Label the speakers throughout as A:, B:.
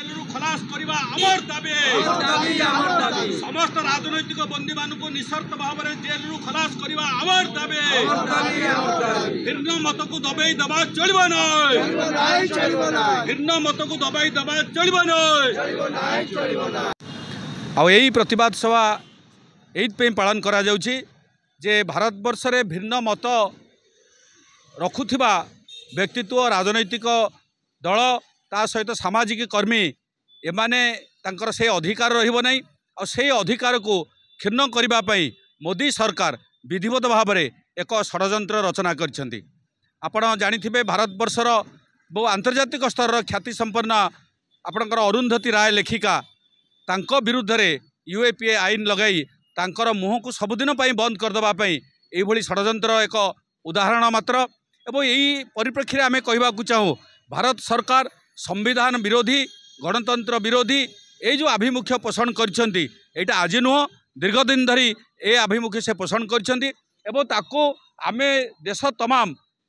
A: ଜେଲରୁ ଖଲାସ କରିବା ଆମର ଦାବି ସମସ୍ତ ରାଜନୈତିକ ବନ୍ଦୀ ମାନଙ୍କୁ ନିଃସର୍ତ୍ତ ଭାବରେ ଜେଲରୁ ଖଲାସ କରିବା ଆମର ଦାବି ଭିନ୍ନ ମତକୁ ଦବାଇ ଦେବା ଚଳିବ ନାହିଁ ଭିନ୍ନ ମତକୁ ଦବାଇ ଦେବା ଚଳିବ ନାହିଁ ଆଉ ଏଇ ପ୍ରତିବାଦ ସଭା ଏଇଥିପାଇଁ ପାଳନ କରାଯାଉଛି ଯେ ଭାରତବର୍ଷରେ ଭିନ୍ନ ମତ ରଖୁଥିବା ବ୍ୟକ୍ତିତ୍ୱ ରାଜନୈତିକ ଦଳ ତା ସହିତ ସାମାଜିକ କର୍ମୀ ଏମାନେ ତାଙ୍କର ସେ ଅଧିକାର ରହିବ ନାହିଁ ଆଉ ସେଇ ଅଧିକାରକୁ କ୍ଷୁର୍ଣ୍ଣ କରିବା ପାଇଁ ମୋଦି ସରକାର ବିଧିବଦ୍ଧ ଭାବରେ ଏକ ଷଡ଼ଯନ୍ତ୍ର ରଚନା କରିଛନ୍ତି ଆପଣ ଜାଣିଥିବେ ଭାରତବର୍ଷର ବହୁ ଆନ୍ତର୍ଜାତିକ ସ୍ତରର ଖ୍ୟାତି ସମ୍ପନ୍ନ ଆପଣଙ୍କର ଅରୁନ୍ଧତୀ ରାୟ ଲେଖିକା ତାଙ୍କ ବିରୁଦ୍ଧରେ ୟୁ ଏ ପି ଏ ଆଇନ ଲଗାଇ ତାଙ୍କର ମୁହଁକୁ ସବୁଦିନ ପାଇଁ ବନ୍ଦ କରିଦେବା ପାଇଁ ଏଇଭଳି ଷଡ଼ଯନ୍ତ୍ର ଏକ ଉଦାହରଣ ମାତ୍ର ଏବଂ ଏଇ ପରିପ୍ରେକ୍ଷୀରେ ଆମେ କହିବାକୁ ଚାହୁଁ ଭାରତ ସରକାର ସମ୍ବିଧାନ ବିରୋଧୀ ଗଣତନ୍ତ୍ର ବିରୋଧୀ ଏଇ ଯେଉଁ ଆଭିମୁଖ୍ୟ ପୋଷଣ କରିଛନ୍ତି ଏଇଟା ଆଜି ନୁହଁ ଦୀର୍ଘ ଦିନ ଧରି ଏ ଆଭିମୁଖ୍ୟ ସେ ପୋଷଣ କରିଛନ୍ତି ଏବଂ ତାକୁ ଆମେ ଦେଶ ତମାମ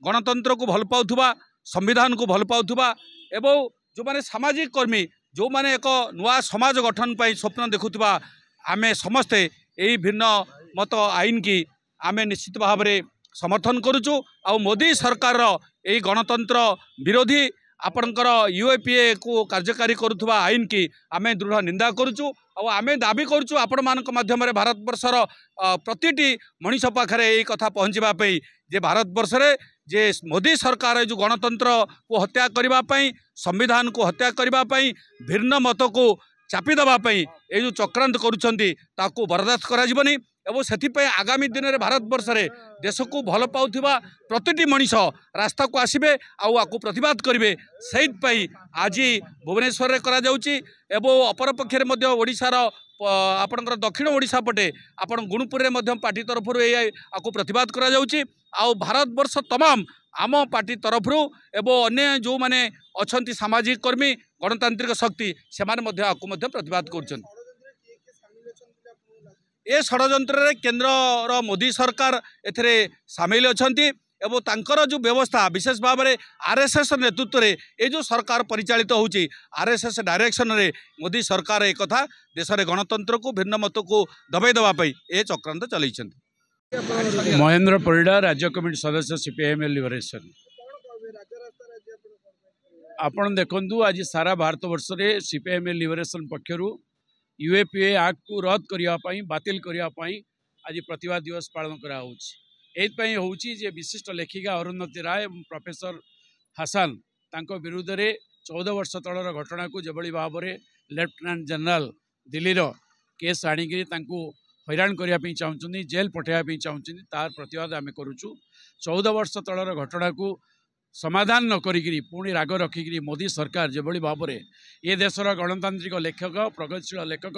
A: ଗଣତନ୍ତ୍ରକୁ ଭଲ ପାଉଥିବା ସମ୍ବିଧାନକୁ ଭଲ ପାଉଥିବା ଏବଂ ଯେଉଁମାନେ ସାମାଜିକ କର୍ମୀ ଯେଉଁମାନେ ଏକ ନୂଆ ସମାଜ ଗଠନ ପାଇଁ ସ୍ୱପ୍ନ ଦେଖୁଥିବା ଆମେ ସମସ୍ତେ ଏହି ଭିନ୍ନ ମତ ଆଇନକି ଆମେ ନିଶ୍ଚିତ ଭାବରେ ସମର୍ଥନ କରୁଛୁ ଆଉ ମୋଦି ସରକାରର ଏହି ଗଣତନ୍ତ୍ର ବିରୋଧୀ ଆପଣଙ୍କର ୟୁଏପିଏକୁ କାର୍ଯ୍ୟକାରୀ କରୁଥିବା ଆଇନକି ଆମେ ଦୃଢ଼ ନିନ୍ଦା କରୁଛୁ ଆଉ ଆମେ ଦାବି କରୁଛୁ ଆପଣମାନଙ୍କ ମାଧ୍ୟମରେ ଭାରତବର୍ଷର ପ୍ରତିଟି ମଣିଷ ପାଖରେ ଏଇ କଥା ପହଞ୍ଚିବା ପାଇଁ ଯେ ଭାରତବର୍ଷରେ ଯେ ମୋଦି ସରକାର ଏ ଯେଉଁ ଗଣତନ୍ତ୍ରକୁ ହତ୍ୟା କରିବା ପାଇଁ ସମ୍ବିଧାନକୁ ହତ୍ୟା କରିବା ପାଇଁ ଭିନ୍ନ ମତକୁ ଚାପି ଦେବା ପାଇଁ ଏଇ ଯେଉଁ ଚକ୍ରାନ୍ତ କରୁଛନ୍ତି ତାକୁ ବରଦାସ୍ତ କରାଯିବନି এবং ସେଥିପାଇଁ ଆଗାମୀ ଦିନରେ ଭାରତବର୍ଷରେ ଦେଶକୁ ଭଲ ପାଉଥିବା ପ୍ରତିଟି ମଣିଷ ରାସ୍ତାକୁ ଆସିବେ ଆଉ ଆକୁ ପ୍ରତିବାଦ କରିବେ ସେଇଥିପାଇଁ ଆଜି ଭୁବନେଶ୍ୱରରେ କରାଯାଉଛି ଏବଂ ଅପରପକ୍ଷରେ ମଧ୍ୟ ଓଡ଼ିଶାର ଆପଣଙ୍କର ଦକ୍ଷିଣ ଓଡ଼ିଶା ପଟେ ଆପଣ ଗୁଣପୁରରେ ମଧ୍ୟ ପାର୍ଟି ତରଫରୁ ଏ ଆକୁ ପ୍ରତିବାଦ କରାଯାଉଛି ଆଉ ଭାରତବର୍ଷ ତମାମ ଆମ ପାର୍ଟି ତରଫରୁ ଏବଂ ଅନ୍ୟ ଯେଉଁମାନେ ଅଛନ୍ତି ସାମାଜିକ କର୍ମୀ ଗଣତାନ୍ତ୍ରିକ ଶକ୍ତି ସେମାନେ ମଧ୍ୟ ଆକୁ ମଧ୍ୟ ପ୍ରତିବାଦ କରୁଛନ୍ତି ଏ ଷଡ଼ଯନ୍ତ୍ରରେ କେନ୍ଦ୍ରର ମୋଦି ସରକାର ଏଥିରେ ସାମିଲ ଅଛନ୍ତି ଏବଂ ତାଙ୍କର ଯେଉଁ ବ୍ୟବସ୍ଥା ବିଶେଷ ଭାବରେ ଆର୍ ଏସ୍ ଏସ୍ ନେତୃତ୍ୱରେ ଏ ଯେଉଁ ସରକାର ପରିଚାଳିତ ହେଉଛି ଆର୍ ଏସ୍ ଏସ୍ ଡାଇରେକ୍ସନ୍ରେ ମୋଦି ସରକାର ଏକଥା ଦେଶରେ ଗଣତନ୍ତ୍ରକୁ ଭିନ୍ନ ମତକୁ ଦବାଇ ଦେବା ପାଇଁ
B: ଏ ଚକ୍ରାନ୍ତ ଚଲେଇଛନ୍ତି ମହେନ୍ଦ୍ର ପରିଡ଼ା ରାଜ୍ୟ କମିଟି ସଦସ୍ୟ ସିପିଆଇଏମ୍ ଲିବରେସନ୍ ଆପଣ ଦେଖନ୍ତୁ ଆଜି ସାରା ଭାରତ ବର୍ଷରେ ସିପିଆଇଏମ୍ ଲିବରେସନ୍ ପକ୍ଷରୁ युएपिए आक्ट कु रद् बातिल आज प्रत दिवस जे विशिष्ट लेखिक अरुन्नति राय प्रफेसर हसान त विरुद्धले चौध वर्ष तलर घटना भावर लेफ्टनान्ट जेन दिल्ली र केस आणिक हैरा चाहन्छु जेल् तार प्रतिवाद प्रतीवाद आमेछु चौध वर्ष तलर घटना ସମାଧାନ ନ କରିକିରି ପୁଣି ରାଗ ରଖିକିରି ମୋଦି ସରକାର ଯେଭଳି ଭାବରେ ଏ ଦେଶର ଗଣତାନ୍ତ୍ରିକ ଲେଖକ ପ୍ରଗତିଶୀଳ ଲେଖକ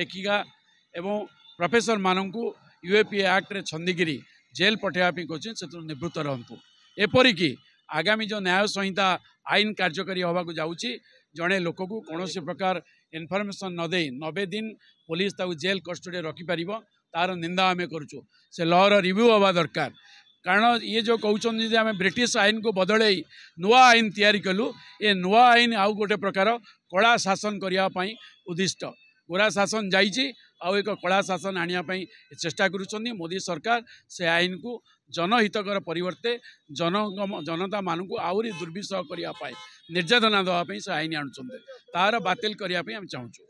B: ଲେଖିକା ଏବଂ ପ୍ରଫେସରମାନଙ୍କୁ ୟୁ ଏ ପି ଆକ୍ଟରେ ଛନ୍ଦିକିରି ଜେଲ୍ ପଠାଇବା ପାଇଁ କହୁଛନ୍ତି ସେଥିରୁ ନିବୃତ୍ତ ରହନ୍ତୁ ଏପରିକି ଆଗାମୀ ଯେଉଁ ନ୍ୟାୟ ସଂହିତା ଆଇନ କାର୍ଯ୍ୟକାରୀ ହେବାକୁ ଯାଉଛି ଜଣେ ଲୋକକୁ କୌଣସି ପ୍ରକାର ଇନଫର୍ମେସନ୍ ନ ଦେଇ ନବେ ଦିନ ପୋଲିସ ତାକୁ ଜେଲ୍ କଷ୍ଟଡ଼ିରେ ରଖିପାରିବ ତାର ନିନ୍ଦା ଆମେ କରୁଛୁ ସେ ଲ'ର ରିଭ୍ୟୁ ହେବା ଦରକାର କାରଣ ଇଏ ଯେଉଁ କହୁଛନ୍ତି ଯେ ଆମେ ବ୍ରିଟିଶ ଆଇନକୁ ବଦଳେଇ ନୂଆ ଆଇନ ତିଆରି କଲୁ ଏ ନୂଆ ଆଇନ ଆଉ ଗୋଟେ ପ୍ରକାର କଳା ଶାସନ କରିବା ପାଇଁ ଉଦ୍ଦିଷ୍ଟ ଗୋରା ଶାସନ ଯାଇଛି ଆଉ ଏକ କଳା ଶାସନ ଆଣିବା ପାଇଁ ଚେଷ୍ଟା କରୁଛନ୍ତି ମୋଦି ସରକାର ସେ ଆଇନକୁ ଜନହିତକର ପରିବର୍ତ୍ତେ ଜନ ଜନତାମାନଙ୍କୁ ଆହୁରି ଦୁର୍ବିଷ କରିବା ପାଇଁ ନିର୍ଯାତନା ଦେବା ପାଇଁ ସେ ଆଇନ ଆଣୁଛନ୍ତି ତାହାର ବାତିଲ କରିବା ପାଇଁ ଆମେ ଚାହୁଁଛୁ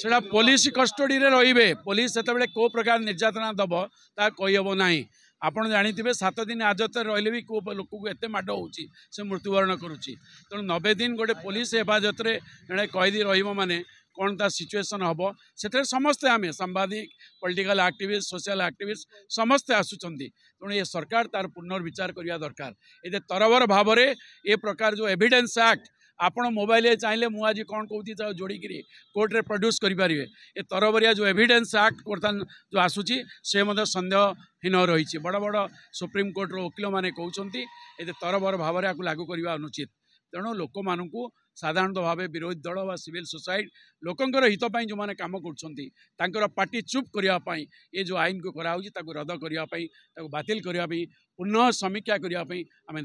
B: সেটা ପୋଲିସ କଷ୍ଟଡ଼ିରେ ରହିବେ ପୋଲିସ ସେତେବେଳେ କେଉଁ ପ୍ରକାର ନିର୍ଯାତନା ଦେବ ତାହା କହିହେବ ନାହିଁ ଆପଣ ଜାଣିଥିବେ ସାତ ଦିନ ହାଜତରେ ରହିଲେ ବି କେଉଁ ଲୋକକୁ ଏତେ ମାଡ଼ ହେଉଛି ସେ ମୃତ୍ୟୁବରଣ କରୁଛି ତେଣୁ ନବେ ଦିନ ଗୋଟେ ପୋଲିସ ହେଫାଜତରେ ଜଣେ କଏଦୀ ରହିବ ମାନେ କ'ଣ ତା ସିଚୁଏସନ୍ ହେବ ସେଥିରେ ସମସ୍ତେ ଆମେ ସାମ୍ବାଦିକ ପଲିଟିକାଲ ଆକ୍ଟିଭିଷ୍ଟ ସୋସିଆଲ ଆକ୍ଟିଭିଷ୍ଟ ସମସ୍ତେ ଆସୁଛନ୍ତି ତେଣୁ ଏ ସରକାର ତାର ପୁନର୍ବିଚାର କରିବା ଦରକାର ଏତେ ତରବର ଭାବରେ ଏ ପ୍ରକାର ଯେଉଁ ଏଭିଡେନ୍ସ ଆକ୍ଟ ଆପଣ ମୋବାଇଲରେ ଚାହିଁଲେ ମୁଁ ଆଜି କ'ଣ କହୁଛି ତାକୁ ଯୋଡ଼ିକିରି କୋର୍ଟରେ ପ୍ରଡ୍ୟୁସ୍ କରିପାରିବେ ଏ ତରବରିଆ ଯେଉଁ ଏଭିଡେନ୍ସ ଆକ୍ଟ ବର୍ତ୍ତମାନ ଯେଉଁ ଆସୁଛି ସେ ମଧ୍ୟ ସନ୍ଦେହହୀନ ରହିଛି ବଡ଼ ବଡ଼ ସୁପ୍ରିମକୋର୍ଟର ଓକିଲମାନେ କହୁଛନ୍ତି ଏତେ ତରବର ଭାବରେ ଆକୁ ଲାଗୁ କରିବା ଅନୁଚିତ ତେଣୁ ଲୋକମାନଙ୍କୁ ସାଧାରଣତଃ ଭାବେ ବିରୋଧୀ ଦଳ ବା ସିଭିଲ୍ ସୋସାଇଟି ଲୋକଙ୍କର ହିତ ପାଇଁ ଯେଉଁମାନେ କାମ କରୁଛନ୍ତି ତାଙ୍କର ପାର୍ଟି ଚୁପ୍ କରିବା ପାଇଁ ଏ ଯେଉଁ ଆଇନକୁ କରାହେଉଛି ତାକୁ ରଦ୍ଦ କରିବା ପାଇଁ ତାକୁ ବାତିଲ କରିବା ପାଇଁ ପୁନଃ ସମୀକ୍ଷା କରିବା ପାଇଁ ଆମେ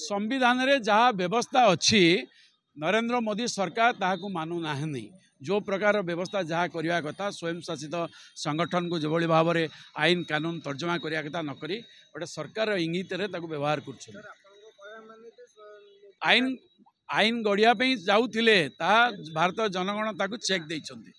B: ସମ୍ବିଧାନରେ ଯାହା ବ୍ୟବସ୍ଥା ଅଛି ନରେନ୍ଦ୍ର ମୋଦି ସରକାର ତାହାକୁ ମାନୁନାହାନ୍ତି ଯେଉଁ ପ୍ରକାର ବ୍ୟବସ୍ଥା ଯାହା କରିବା କଥା ସ୍ୱୟଂଶାସିତ ସଂଗଠନକୁ ଯେଭଳି ଭାବରେ ଆଇନ କାନୁନ ତର୍ଜମା କରିବା କଥା ନ କରି ଗୋଟେ ସରକାରର ଇଙ୍ଗିତରେ ତାକୁ ବ୍ୟବହାର କରୁଛନ୍ତି ଆଇନ ଆଇନ ଗଢ଼ିବା ପାଇଁ ଯାଉଥିଲେ ତାହା ଭାରତ ଜନଗଣ ତାକୁ ଚେକ୍ ଦେଇଛନ୍ତି